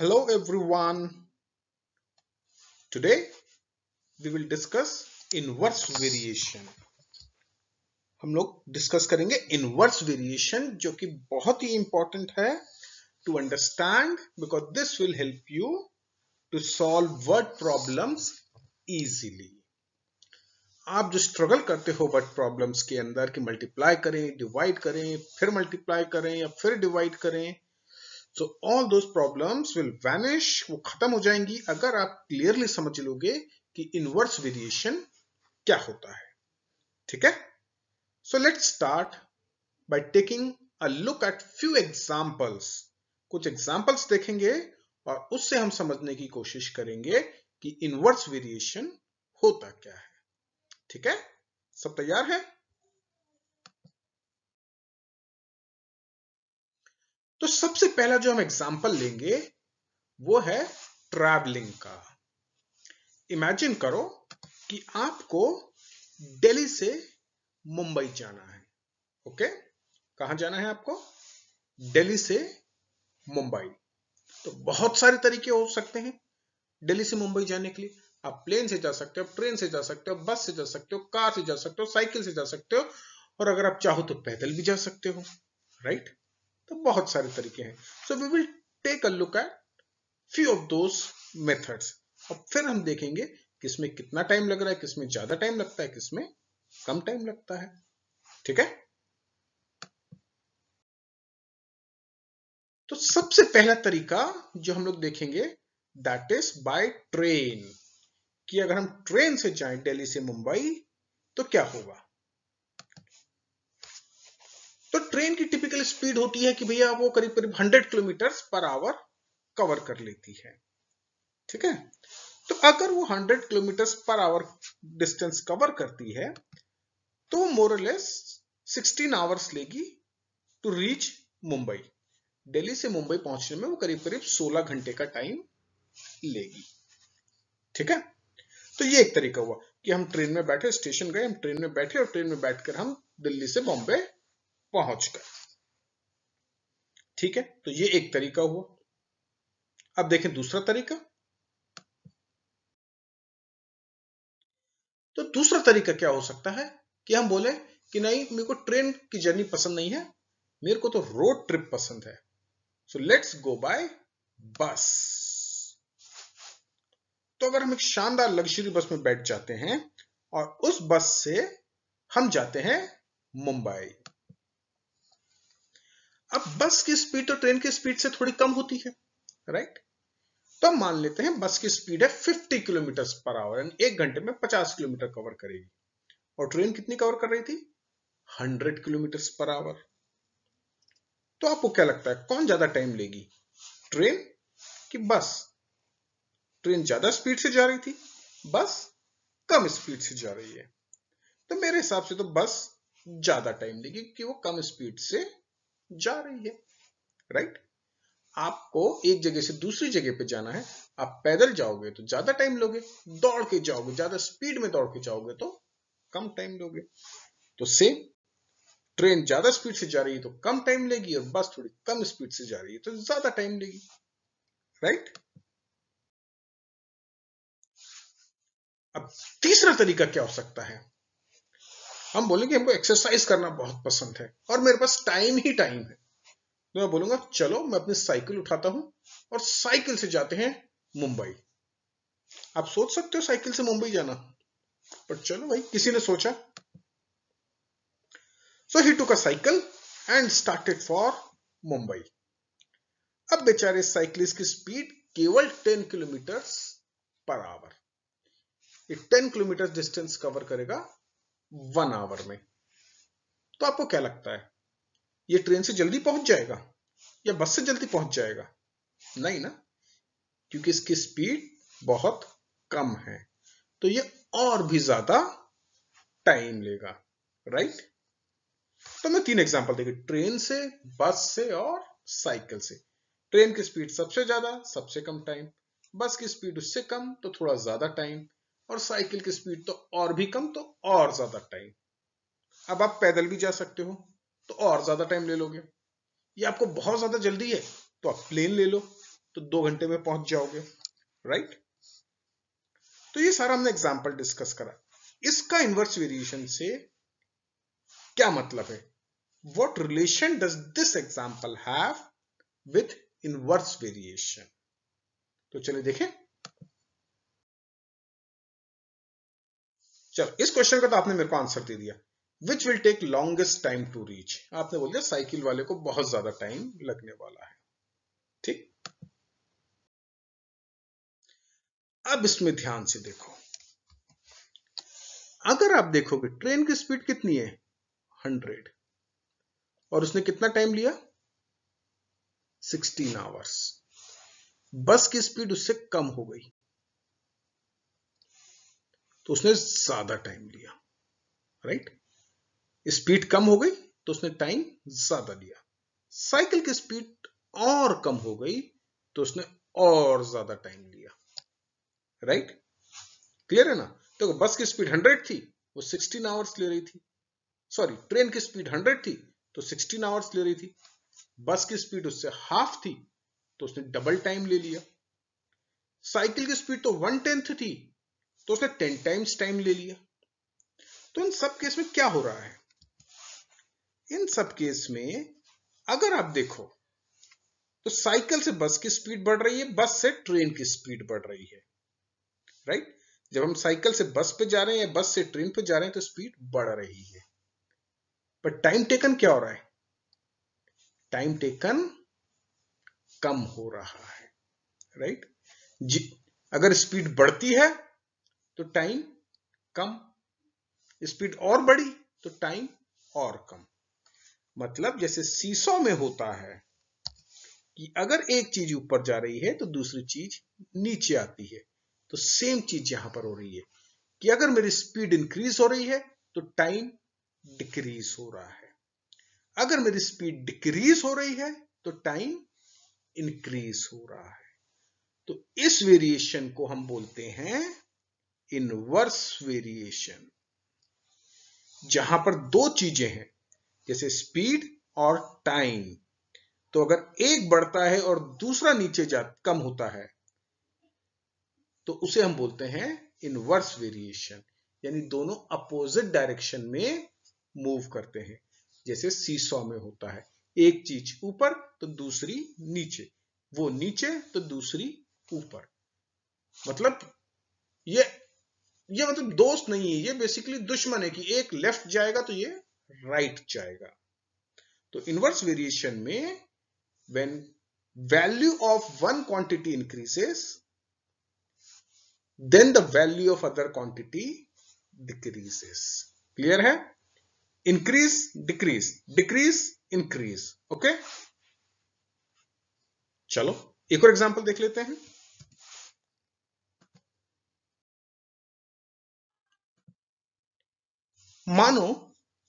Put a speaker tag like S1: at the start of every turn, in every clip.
S1: Hello everyone. Today we will discuss inverse variation. हम लोग discuss करेंगे इनवर्स वेरिएशन जो कि बहुत ही इंपॉर्टेंट है to understand because this will help you to solve word problems easily आप जो स्ट्रगल करते हो वर्ड प्रॉब्लम्स के अंदर कि मल्टीप्लाई करें डिवाइड करें फिर मल्टीप्लाई करें या फिर डिवाइड करें so all those problems will vanish वो खत्म हो जाएंगी अगर आप क्लियरली समझ लोगे कि इनवर्स वेरिएशन क्या होता है ठीक है so let start by taking a look at few examples कुछ एग्जांपल्स देखेंगे और उससे हम समझने की कोशिश करेंगे कि इनवर्स वेरिएशन होता क्या है ठीक है सब तैयार है तो सबसे पहला जो हम एग्जाम्पल लेंगे वो है ट्रैवलिंग का इमेजिन करो कि आपको दिल्ली से मुंबई जाना है ओके कहा जाना है आपको दिल्ली से मुंबई तो बहुत सारे तरीके हो सकते हैं दिल्ली से मुंबई जाने के लिए आप प्लेन से जा सकते हो ट्रेन से जा सकते हो बस से जा सकते हो कार से जा सकते हो साइकिल से जा सकते हो और अगर आप चाहो तो पैदल भी जा सकते हो राइट तो बहुत सारे तरीके हैं so we will take a look at few of those methods अब फिर हम देखेंगे किसमें कितना टाइम लग रहा है किसमें ज्यादा टाइम लगता है किसमें कम टाइम लगता है ठीक है तो सबसे पहला तरीका जो हम लोग देखेंगे दैट इज बाय ट्रेन कि अगर हम ट्रेन से जाएं दिल्ली से मुंबई तो क्या होगा तो ट्रेन की टिपिकल स्पीड होती है कि भैया वो करीब करीब 100 किलोमीटर पर आवर कवर कर लेती है ठीक है तो अगर वो 100 kilometre per our distance cover करती है तो मोरलेस 16 आवर्स लेगी टू रीच मुंबई दिल्ली से मुंबई पहुंचने में वो करीब करीब 16 घंटे का टाइम लेगी ठीक है तो ये एक तरीका हुआ कि हम ट्रेन में बैठे स्टेशन गए हम ट्रेन में बैठे और ट्रेन में बैठकर हम दिल्ली से बॉम्बे पहुंचकर ठीक है तो ये एक तरीका हुआ अब देखें दूसरा तरीका तो दूसरा तरीका क्या हो सकता है कि हम बोले कि नहीं मेरे को ट्रेन की जर्नी पसंद नहीं है मेरे को तो रोड ट्रिप पसंद है सो लेट्स गो बाय बस तो अगर हम एक शानदार लग्जरी बस में बैठ जाते हैं और उस बस से हम जाते हैं मुंबई अब बस की स्पीड तो ट्रेन की स्पीड से थोड़ी कम होती है राइट तो मान लेते हैं बस की स्पीड है 50 किलोमीटर पर आवर यानी एक घंटे में 50 किलोमीटर कवर करेगी और ट्रेन कितनी कवर कर रही थी 100 किलोमीटर पर आवर तो आपको क्या लगता है कौन ज्यादा टाइम लेगी ट्रेन कि बस ट्रेन ज्यादा स्पीड से जा रही थी बस कम स्पीड से जा रही है तो मेरे हिसाब से तो बस ज्यादा टाइम लेगी क्योंकि वो कम स्पीड से जा रही है राइट आपको एक जगह से दूसरी जगह पे जाना है आप पैदल जाओगे तो ज्यादा टाइम लोगे दौड़ के जाओगे ज्यादा स्पीड में दौड़ के जाओगे तो कम टाइम लोगे तो सेम ट्रेन ज्यादा स्पीड से जा रही है तो कम टाइम लेगी और बस थोड़ी कम स्पीड से जा रही है तो ज्यादा टाइम लेगी राइट अब तीसरा तरीका क्या हो सकता है हम बोलेंगे हमको एक्सरसाइज करना बहुत पसंद है और मेरे पास टाइम ही टाइम है तो मैं बोलूंगा चलो मैं अपनी साइकिल उठाता हूं और साइकिल से जाते हैं मुंबई आप सोच सकते हो साइकिल से मुंबई जाना पर चलो भाई किसी ने सोचा so he took a cycle and started for Mumbai अब बेचारे साइकिलिस्ट की स्पीड केवल टेन किलोमीटर पर आवर ये टेन किलोमीटर डिस्टेंस कवर करेगा वन आवर में तो आपको क्या लगता है ये ट्रेन से जल्दी पहुंच जाएगा या बस से जल्दी पहुंच जाएगा नहीं ना क्योंकि इसकी स्पीड बहुत कम है तो ये और भी ज्यादा टाइम लेगा राइट तो मैं तीन एग्जांपल देगी ट्रेन से बस से और साइकिल से ट्रेन की स्पीड सबसे ज्यादा सबसे कम टाइम बस की स्पीड उससे कम तो थोड़ा ज्यादा टाइम और साइकिल की स्पीड तो और भी कम तो और ज्यादा टाइम अब आप पैदल भी जा सकते हो तो और ज्यादा टाइम ले लोगे ये आपको बहुत ज्यादा जल्दी है तो आप प्लेन ले लो तो दो घंटे में पहुंच जाओगे राइट तो ये सारा हमने एग्जाम्पल डिस्कस करा इसका इनवर्स वेरिएशन से क्या मतलब है what relation does this example have with inverse variation तो चलिए देखें चलो इस क्वेश्चन का तो आपने मेरे को आंसर दे दिया which will take longest time to reach आपने बोल दिया साइकिल वाले को बहुत ज्यादा टाइम लगने वाला है ठीक अब इसमें ध्यान से देखो अगर आप देखोगे ट्रेन की स्पीड कितनी है 100 और उसने कितना टाइम लिया 16 आवर्स बस की स्पीड उससे कम हो गई तो उसने ज्यादा टाइम लिया राइट स्पीड कम हो गई तो उसने टाइम ज्यादा लिया साइकिल की स्पीड और कम हो गई तो उसने और ज्यादा टाइम लिया राइट क्लियर है ना देखो तो बस की स्पीड 100 थी वो 16 आवर्स ले रही थी सॉरी ट्रेन की स्पीड 100 थी तो 16 आवर्स ले रही थी बस की स्पीड उससे हाफ थी तो उसने डबल टाइम ले लिया साइकिल की स्पीड तो वन टेंथ थी तो उसने टेन टाइम्स टाइम ले लिया तो इन सब केस में क्या हो रहा है इन सब केस में अगर आप देखो तो साइकिल से बस की स्पीड बढ़ रही है बस से ट्रेन की स्पीड बढ़ रही है राइट जब हम साइकिल से बस पे जा रहे हैं या बस से ट्रेन पे जा रहे हैं तो स्पीड बढ़ रही है पर टाइम टेकन क्या हो रहा है टाइम टेकन कम हो रहा है राइट अगर स्पीड बढ़ती है तो टाइम कम स्पीड और बढ़ी तो टाइम और कम मतलब जैसे सीसो में होता है कि अगर एक चीज ऊपर जा रही है तो दूसरी चीज नीचे आती है तो सेम चीज यहां पर हो रही है कि अगर मेरी स्पीड इंक्रीज हो रही है तो टाइम डिक्रीज हो रहा है अगर मेरी स्पीड डिक्रीज हो रही है तो टाइम इंक्रीज हो रहा है तो इस वेरिएशन को हम बोलते हैं इनवर्स वेरिएशन जहां पर दो चीजें हैं जैसे स्पीड और टाइम तो अगर एक बढ़ता है और दूसरा नीचे जा कम होता है तो उसे हम बोलते हैं इनवर्स वेरिएशन यानी दोनों अपोजिट डायरेक्शन में मूव करते हैं जैसे सीसॉ में होता है एक चीज ऊपर तो दूसरी नीचे वो नीचे तो दूसरी ऊपर मतलब ये ये मतलब दोस्त नहीं है ये बेसिकली दुश्मन है कि एक लेफ्ट जाएगा तो ये राइट right जाएगा तो इनवर्स वेरिएशन में when value of one quantity increases then the value of other quantity decreases clear है increase decrease decrease increase okay चलो एक और एग्जांपल देख लेते हैं मानो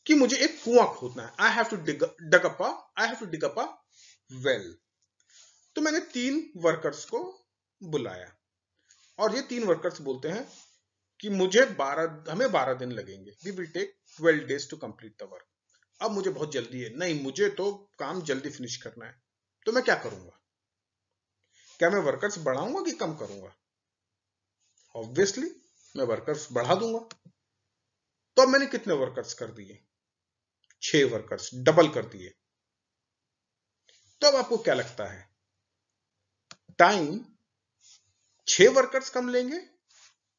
S1: कि मुझे एक कुआं खोदना है I have to dig up I have to dig up well तो मैंने तीन वर्कर्स को बुलाया और ये तीन वर्कर्स बोलते हैं कि मुझे बारह हमें बारह दिन लगेंगे we will take twelve days to complete the work अब मुझे बहुत जल्दी है नहीं मुझे तो काम जल्दी फिनिश करना है तो मैं क्या करूंगा क्या मैं वर्कर्स बढ़ाऊंगा कि कम करूंगा ऑब्वियसली मैं वर्कर्स बढ़ा दूंगा तो अब मैंने कितने वर्कर्स कर दिए छह वर्कर्स डबल कर दिए तो अब आपको क्या लगता है टाइम छह वर्कर्स कम लेंगे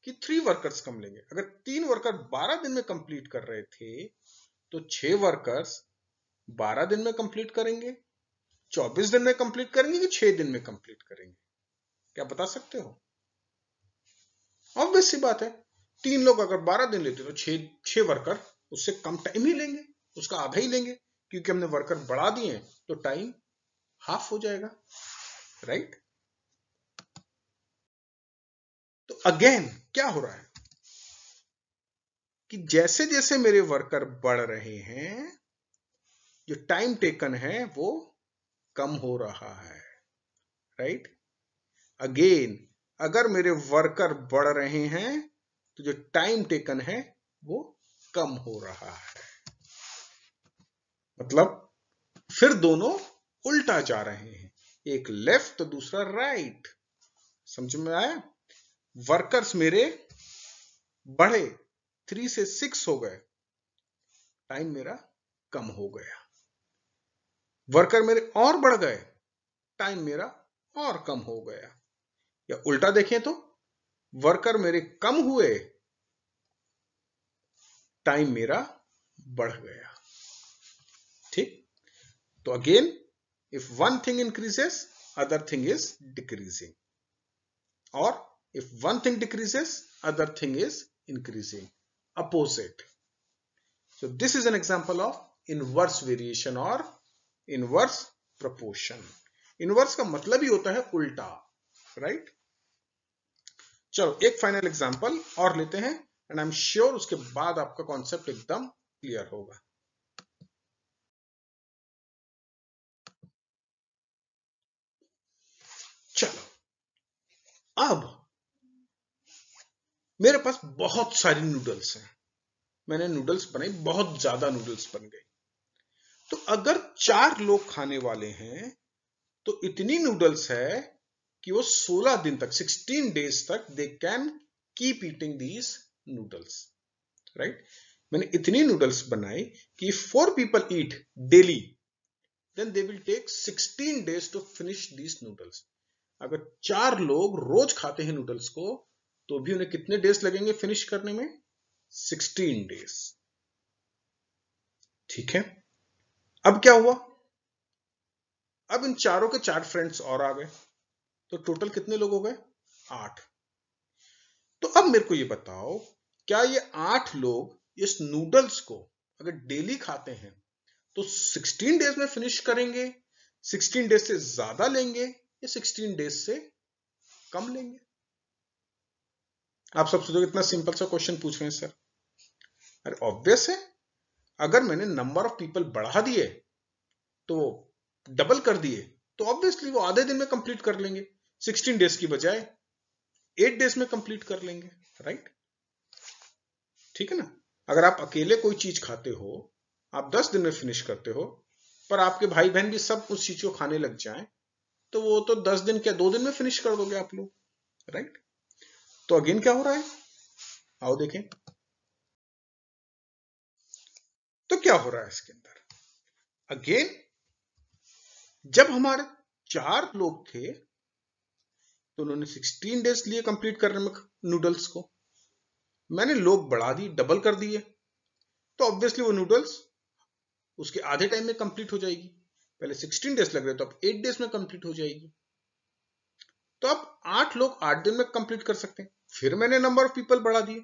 S1: कि थ्री वर्कर्स कम लेंगे अगर तीन वर्कर बारह दिन में कंप्लीट कर रहे थे तो छह वर्कर्स बारह दिन में कंप्लीट करेंगे चौबीस दिन में कंप्लीट करेंगे कि छह दिन में कंप्लीट करेंगे क्या बता सकते हो ऑब्वियस सी बात है तीन लोग अगर बारह दिन लेते तो छे वर्कर उससे कम टाइम ही लेंगे उसका आधा ही लेंगे क्योंकि हमने वर्कर बढ़ा दिए हैं तो टाइम हाफ हो जाएगा राइट तो अगेन क्या हो रहा है कि जैसे जैसे मेरे वर्कर बढ़ रहे हैं जो टाइम टेकन है वो कम हो रहा है राइट अगेन अगर मेरे वर्कर बढ़ रहे हैं तो जो टाइम टेकन है वो कम हो रहा है मतलब फिर दोनों उल्टा जा रहे हैं एक लेफ्ट तो दूसरा राइट समझ में आया वर्कर्स मेरे बढ़े थ्री से सिक्स हो गए टाइम मेरा कम हो गया वर्कर मेरे और बढ़ गए टाइम मेरा और कम हो गया या उल्टा देखें तो वर्कर मेरे कम हुए टाइम मेरा बढ़ गया ठीक तो again if one thing increases other thing is decreasing और if one thing decreases other thing is increasing opposite so this is an example of inverse variation और इनवर्स प्रपोर्शन इनवर्स का मतलब ही होता है उल्टा राइट right? चलो एक final example और लेते हैं एंड आई एम श्योर उसके बाद आपका कॉन्सेप्ट एकदम क्लियर होगा चलो अब मेरे पास बहुत सारी नूडल्स हैं मैंने नूडल्स बनाई बहुत ज्यादा नूडल्स बन गई तो अगर चार लोग खाने वाले हैं तो इतनी नूडल्स है कि वो 16 दिन तक 16 डेज तक they can keep eating these noodles right मैंने इतनी नूडल्स बनाई कि four people eat daily then they will take 16 days to finish these noodles अगर चार लोग रोज खाते हैं नूडल्स को तो भी उन्हें कितने डेज लगेंगे फिनिश करने में 16 डेज ठीक है अब क्या हुआ अब इन चारों के चार फ्रेंड्स और आ गए तो टोटल कितने लोग हो गए आठ तो अब मेरे को ये बताओ क्या ये आठ लोग इस नूडल्स को अगर डेली खाते हैं तो 16 डेज में फिनिश करेंगे 16 डेज से ज्यादा लेंगे या 16 डेज से कम लेंगे आप सब सोचोगे इतना सिंपल सा क्वेश्चन पूछ रहे हैं सर अरे ऑब्वियस है अगर मैंने नंबर ऑफ पीपल बढ़ा दिए तो डबल कर दिए तो ऑब्वियसली वो आधे दिन में कंप्लीट कर लेंगे सिक्सटीन डेज की बजाय एट डेज में कंप्लीट कर लेंगे राइट ठीक है ना अगर आप अकेले कोई चीज खाते हो आप दस दिन में फिनिश करते हो पर आपके भाई बहन भी सब उस चीज को खाने लग जाए तो वो तो दस दिन क्या दो दिन में फिनिश कर दोगे आप लोग राइट तो अगेन क्या हो रहा है आओ देखें तो क्या हो रहा है इसके अंदर अगेन जब हमारे चार लोग थे तो उन्होंने 16 डेज लिए कंप्लीट करने में नूडल्स को मैंने लोग बढ़ा दी डबल कर दिए तो ऑब्वियसली वो नूडल्स उसके आधे टाइम में कंप्लीट हो जाएगी पहले 16 डेज लग रहे तो अब 8 डेज में कंप्लीट हो जाएगी तो आप आठ लोग आठ दिन में कंप्लीट कर सकते हैं फिर मैंने नंबर ऑफ पीपल बढ़ा दिए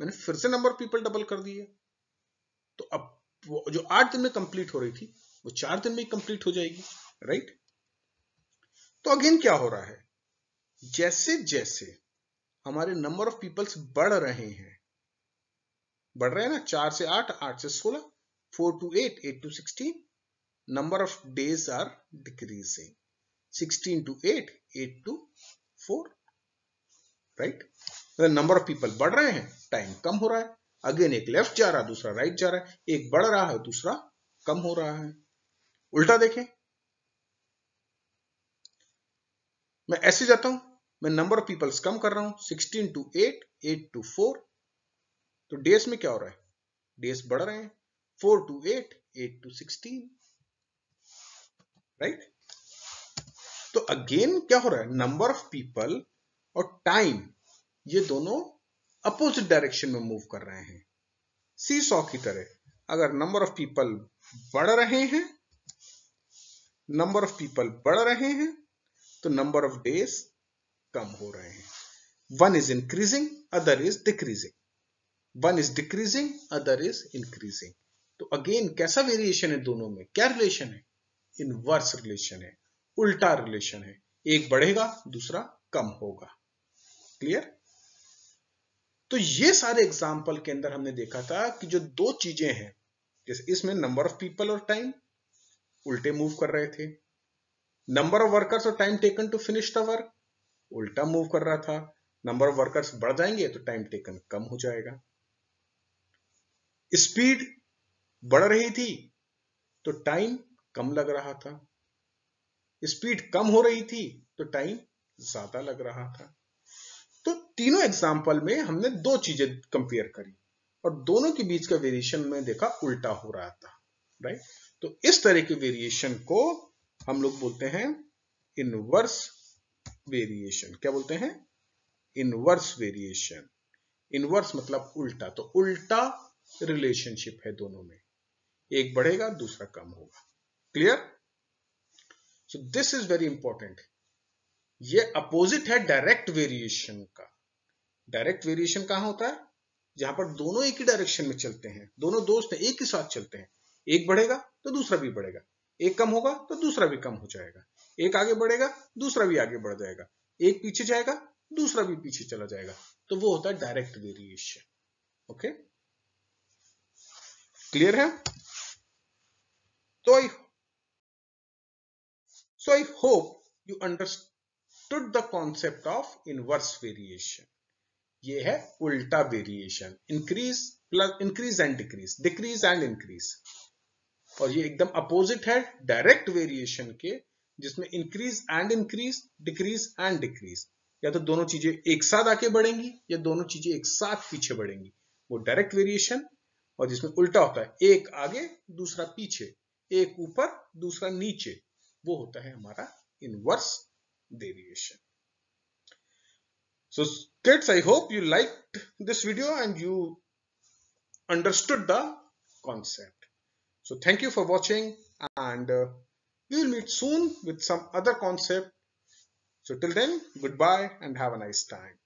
S1: मैंने फिर से नंबर ऑफ पीपल डबल कर दिए तो अब वो जो आठ दिन में कंप्लीट हो रही थी वो चार दिन में कंप्लीट हो जाएगी राइट तो अगेन क्या हो रहा है जैसे जैसे हमारे नंबर ऑफ पीपल्स बढ़ रहे हैं बढ़ रहे हैं ना चार से आठ आठ से सोलह four to eight eight to sixteen number of days are decreasing sixteen to eight eight to four right number of people बढ़ रहे हैं टाइम कम हो रहा है अगेन एक लेफ्ट जा रहा है दूसरा राइट right जा रहा है एक बढ़ रहा है दूसरा कम हो रहा है उल्टा देखें मैं ऐसे जाता हूं मैं नंबर ऑफ पीपल्स कम कर रहा हूं sixteen to eight eight to four तो डेज में क्या हो रहा है डेज बढ़ रहे हैं four to eight eight to sixteen right तो अगेन क्या हो रहा है नंबर ऑफ पीपल और टाइम ये दोनों अपोजिट डायरेक्शन में मूव कर रहे हैं सी सॉ की तरह अगर नंबर ऑफ पीपल बढ़ रहे हैं नंबर ऑफ पीपल बढ़ रहे हैं तो नंबर ऑफ डेज कम हो रहे हैं one is increasing other is decreasing one is decreasing other is increasing तो अगेन कैसा वेरिएशन है दोनों में क्या रिलेशन है इनवर्स रिलेशन है उल्टा रिलेशन है एक बढ़ेगा दूसरा कम होगा क्लियर तो ये सारे एग्जाम्पल के अंदर हमने देखा था कि जो दो चीजें हैं जैसे इसमें नंबर ऑफ पीपल और टाइम उल्टे मूव कर रहे थे नंबर ऑफ वर्कर्स और time taken to finish the work उल्टा मूव कर रहा था नंबर ऑफ वर्कर्स बढ़ जाएंगे तो टाइम टेकन कम हो जाएगा स्पीड बढ़ रही थी तो टाइम कम लग रहा था स्पीड कम हो रही थी तो टाइम ज्यादा लग रहा था तो तीनों एग्जाम्पल में हमने दो चीजें कंपेयर करी और दोनों के बीच का वेरिएशन में देखा उल्टा हो रहा था राइट तो इस तरह के वेरिएशन को हम लोग बोलते हैं इनवर्स वेरिएशन क्या बोलते हैं इनवर्स वेरिएशन इनवर्स मतलब उल्टा तो उल्टा रिलेशनशिप है दोनों में एक बढ़ेगा दूसरा कम होगा clear so this is very important ये अपोजिट है डायरेक्ट वेरिएशन का डायरेक्ट वेरिएशन कहां होता है जहां पर दोनों एक ही डायरेक्शन में चलते हैं दोनों दोस्त एक ही साथ चलते हैं एक बढ़ेगा तो दूसरा भी बढ़ेगा एक कम होगा तो दूसरा भी कम हो जाएगा एक आगे बढ़ेगा दूसरा भी आगे बढ़ जाएगा एक पीछे जाएगा दूसरा भी पीछे चला जाएगा तो वो होता है डायरेक्ट वेरिएशन ओके क्लियर है तो I so I hope you understood the concept of inverse variation ये है उल्टा variation increase plus increase and decrease decrease and increase और ये एकदम अपोजिट है डायरेक्ट वेरिएशन के जिसमें increase and increase decrease and decrease या तो दोनों चीजें एक साथ आके बढ़ेंगी या दोनों चीजें एक साथ पीछे बढ़ेंगी वो डायरेक्ट वेरिएशन और जिसमें उल्टा होता है एक आगे दूसरा पीछे एक ऊपर दूसरा नीचे वो होता है हमारा inverse variation so kids I hope you like this video and you understood the concept so thank you for watching and We will meet soon with some other concept. So till then, goodbye and have a nice time.